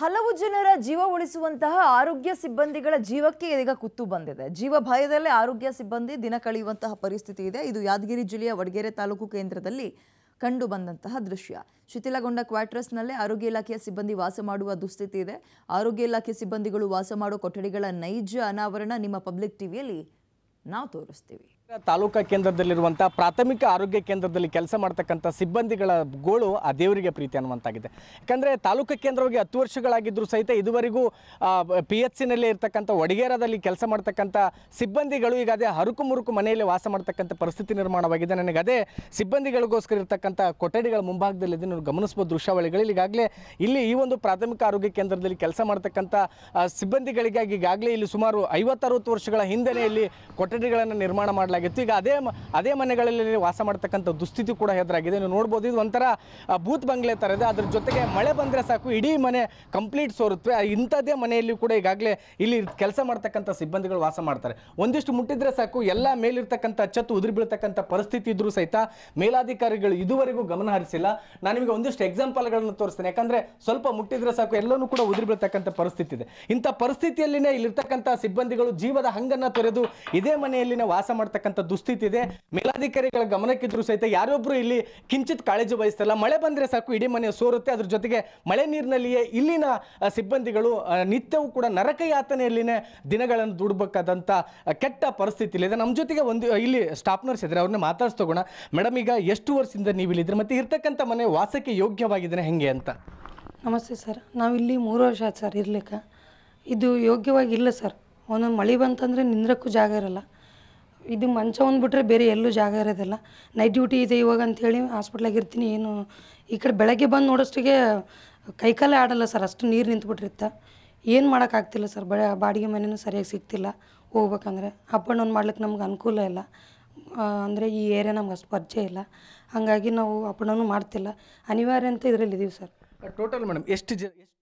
ಹಲವು ಜನರ ಜೀವ ಉಳಿಸುವಂತಹ ಆರೋಗ್ಯ ಸಿಬ್ಬಂದಿಗಳ ಜೀವಕ್ಕೆ ಇದೀಗ ಕುತ್ತು ಬಂದಿದೆ ಜೀವ ಭಯದಲ್ಲೇ ಆರೋಗ್ಯ ಸಿಬ್ಬಂದಿ ದಿನ ಕಳೆಯುವಂತಹ ಪರಿಸ್ಥಿತಿ ಇದೆ ಇದು ಯಾದಗಿರಿ ಜಿಲ್ಲೆಯ ವಡಗೇರೆ ತಾಲೂಕು ಕೇಂದ್ರದಲ್ಲಿ ಕಂಡು ಬಂದಂತಹ ದೃಶ್ಯ ಶಿಥಿಲಗೊಂಡ ಕ್ವಾರ್ಟರ್ಸ್ನಲ್ಲೇ ಆರೋಗ್ಯ ಇಲಾಖೆಯ ಸಿಬ್ಬಂದಿ ವಾಸ ಮಾಡುವ ದುಸ್ಥಿತಿ ಇದೆ ಆರೋಗ್ಯ ಇಲಾಖೆ ಸಿಬ್ಬಂದಿಗಳು ವಾಸ ಮಾಡುವ ಕೊಠಡಿಗಳ ನೈಜ ಅನಾವರಣ ನಿಮ್ಮ ಪಬ್ಲಿಕ್ ಟಿವಿಯಲ್ಲಿ ನಾವು ತೋರಿಸ್ತೀವಿ ತಾಲೂಕಾ ಕೇಂದ್ರದಲ್ಲಿರುವಂತಹ ಪ್ರಾಥಮಿಕ ಆರೋಗ್ಯ ಕೇಂದ್ರದಲ್ಲಿ ಕೆಲಸ ಮಾಡ್ತಕ್ಕಂಥ ಸಿಬ್ಬಂದಿಗಳ ಗೋಳು ಆ ದೇವರಿಗೆ ಪ್ರೀತಿ ಅನ್ನುವಂತಾಗಿದೆ ಯಾಕಂದರೆ ತಾಲೂಕಾ ಕೇಂದ್ರವಾಗಿ ಹತ್ತು ವರ್ಷಗಳಾಗಿದ್ರು ಸಹಿತ ಇದುವರೆಗೂ ಪಿ ಎಚ್ ಸಿನಲ್ಲೇ ಇರ್ತಕ್ಕಂಥ ಒಡಗೇರದಲ್ಲಿ ಕೆಲಸ ಮಾಡ್ತಕ್ಕಂಥ ಸಿಬ್ಬಂದಿಗಳು ಈಗ ಅದೇ ಹರುಕು ಮುರುಕು ಮನೆಯಲ್ಲಿ ವಾಸ ಮಾಡ್ತಕ್ಕಂಥ ಪರಿಸ್ಥಿತಿ ನಿರ್ಮಾಣವಾಗಿದೆ ನನಗೆ ಅದೇ ಸಿಬ್ಬಂದಿಗಳಿಗೋಸ್ಕರ ಇರ್ತಕ್ಕಂಥ ಕೊಠಡಿಗಳ ಮುಂಭಾಗದಲ್ಲಿ ಇದನ್ನು ಗಮನಿಸಬಹುದು ದೃಶ್ಯಾವಳಿಗಳಲ್ಲಿ ಈಗಾಗಲೇ ಇಲ್ಲಿ ಈ ಒಂದು ಪ್ರಾಥಮಿಕ ಆರೋಗ್ಯ ಕೇಂದ್ರದಲ್ಲಿ ಕೆಲಸ ಮಾಡ್ತಕ್ಕಂಥ ಸಿಬ್ಬಂದಿಗಳಿಗಾಗಿ ಈಗಾಗಲೇ ಇಲ್ಲಿ ಸುಮಾರು ಐವತ್ತರವತ್ತು ವರ್ಷಗಳ ಹಿಂದೆಯೇ ಇಲ್ಲಿ ಕೊಠಡಿಗಳನ್ನು ನಿರ್ಮಾಣ ಮಾಡಲಾಗಿದೆ ಹೆದರಾಗಿತ್ತು ಈಗ ಅದೇ ಅದೇ ಮನೆಗಳಲ್ಲಿ ವಾಸ ಮಾಡ್ತಕ್ಕಂಥ ದುಸ್ಥಿತಿ ಕೂಡ ಹೆದರಾಗಿದೆ ನೀವು ನೋಡ್ಬೋದು ಇದು ಒಂಥರ ಬೂತ್ ಬಂಗ್ಲೆ ತರ ಇದೆ ಅದ್ರ ಜೊತೆಗೆ ಮಳೆ ಬಂದರೆ ಸಾಕು ಇಡೀ ಮನೆ ಕಂಪ್ಲೀಟ್ ಸೋರುತ್ತೆ ಇಂಥದ್ದೇ ಮನೆಯಲ್ಲಿ ಕೂಡ ಈಗಾಗಲೇ ಇಲ್ಲಿ ಕೆಲಸ ಮಾಡ್ತಕ್ಕಂಥ ಸಿಬ್ಬಂದಿಗಳು ವಾಸ ಮಾಡ್ತಾರೆ ಒಂದಿಷ್ಟು ಮುಟ್ಟಿದ್ರೆ ಸಾಕು ಎಲ್ಲ ಮೇಲಿರ್ತಕ್ಕಂಥ ಚತ್ತು ಉದುರಿ ಬೀಳ್ತಕ್ಕಂಥ ಪರಿಸ್ಥಿತಿ ಇದ್ರೂ ಸಹಿತ ಮೇಲಾಧಿಕಾರಿಗಳು ಇದುವರೆಗೂ ಗಮನ ಹರಿಸಿಲ್ಲ ನಾನು ನಿಮಗೆ ಒಂದಿಷ್ಟು ಎಕ್ಸಾಂಪಲ್ಗಳನ್ನು ತೋರಿಸ್ತೇನೆ ಯಾಕಂದರೆ ಸ್ವಲ್ಪ ಮುಟ್ಟಿದ್ರೆ ಸಾಕು ಎಲ್ಲವೂ ಕೂಡ ಉದುರಿ ಬೀಳ್ತಕ್ಕಂಥ ಪರಿಸ್ಥಿತಿ ಇದೆ ಇಂಥ ಪರಿಸ್ಥಿತಿಯಲ್ಲಿನೇ ಇಲ್ಲಿರ್ತಕ್ಕಂಥ ಸಿಬ್ಬಂದಿಗಳು ಜೀವದ ಹಂಗನ್ನು ತೊರೆದು ಇದೇ ಮನೆಯಲ್ಲಿನ ವಾಸ ಮಾಡ್ತಕ್ಕಂಥ ಇರತಕ್ಕಂಥ ದುಸ್ಥಿತಿ ಇದೆ ಮೇಲಾಧಿಕಾರಿಗಳ ಗಮನಕ್ಕಿದ್ರು ಸಹಿತ ಯಾರೊಬ್ಬರು ಇಲ್ಲಿ ಕಿಂಚಿತ್ ಕಾಳಜಿ ವಹಿಸ್ತಿಲ್ಲ ಮಳೆ ಬಂದರೆ ಸಾಕು ಇಡೀ ಮನೆ ಸೋರುತ್ತೆ ಅದ್ರ ಜೊತೆಗೆ ಮಳೆ ನೀರಿನಲ್ಲಿಯೇ ಇಲ್ಲಿನ ಸಿಬ್ಬಂದಿಗಳು ನಿತ್ಯವೂ ಕೂಡ ನರಕ ದಿನಗಳನ್ನು ದುಡ್ಬೇಕಾದಂಥ ಕೆಟ್ಟ ಪರಿಸ್ಥಿತಿ ಇದೆ ನಮ್ಮ ಜೊತೆಗೆ ಒಂದು ಇಲ್ಲಿ ಸ್ಟಾಪ್ನರ್ಸ್ ಇದ್ದಾರೆ ಅವ್ರನ್ನ ಮಾತಾಡ್ಸ್ತೋಗೋಣ ಮೇಡಮ್ ಈಗ ಎಷ್ಟು ವರ್ಷದಿಂದ ನೀವು ಇಲ್ಲಿದ್ರೆ ಮತ್ತು ಇರ್ತಕ್ಕಂಥ ಮನೆ ವಾಸಕ್ಕೆ ಯೋಗ್ಯವಾಗಿದ್ದೇನೆ ಹೆಂಗೆ ಅಂತ ನಮಸ್ತೆ ಸರ್ ನಾವಿಲ್ಲಿ ಮೂರು ವರ್ಷ ಆಯ್ತು ಸರ್ ಇರ್ಲಿಕ್ಕೆ ಇದು ಯೋಗ್ಯವಾಗಿಲ್ಲ ಸರ್ ಒಂದೊಂದು ಮಳೆ ಬಂತಂದರೆ ನಿಂದ್ರಕ್ಕೂ ಜಾಗ ಇರಲ್ಲ ಇದು ಮಂಚ ಒಂದು ಬಿಟ್ಟರೆ ಬೇರೆ ಎಲ್ಲೂ ಜಾಗ ಇರೋದಿಲ್ಲ ನೈಟ್ ಡ್ಯೂಟಿ ಇದೆ ಇವಾಗ ಅಂಥೇಳಿ ಹಾಸ್ಪಿಟ್ಲಾಗೆ ಇರ್ತೀನಿ ಏನು ಈ ಕಡೆ ಬೆಳಗ್ಗೆ ಬಂದು ನೋಡೋಷ್ಟಿಗೆ ಕೈಕಾಲೇ ಆಡಲ್ಲ ಸರ್ ಅಷ್ಟು ನೀರು ನಿಂತ್ಬಿಟ್ಟಿರುತ್ತೆ ಏನು ಮಾಡೋಕ್ಕಾಗ್ತಿಲ್ಲ ಸರ್ ಬಡ ಬಾಡಿಗೆ ಮನೆಯೂ ಸರಿಯಾಗಿ ಸಿಗ್ತಿಲ್ಲ ಹೋಗ್ಬೇಕಂದ್ರೆ ಅಪ್ ಅಂಡ್ ಡೌನ್ ಮಾಡ್ಲಿಕ್ಕೆ ನಮ್ಗೆ ಅನುಕೂಲ ಇಲ್ಲ ಅಂದರೆ ಈ ಏರಿಯಾ ನಮ್ಗೆ ಅಷ್ಟು ಪರಿಚಯ ಇಲ್ಲ ಹಾಗಾಗಿ ನಾವು ಅಪ್ ಡೌನು ಮಾಡ್ತಿಲ್ಲ ಅನಿವಾರ್ಯ ಅಂತ ಇದರಲ್ಲಿ ಇದೀವಿ ಸರ್ ಟೋಟಲ್ ಮೇಡಮ್ ಎಷ್ಟು ಜ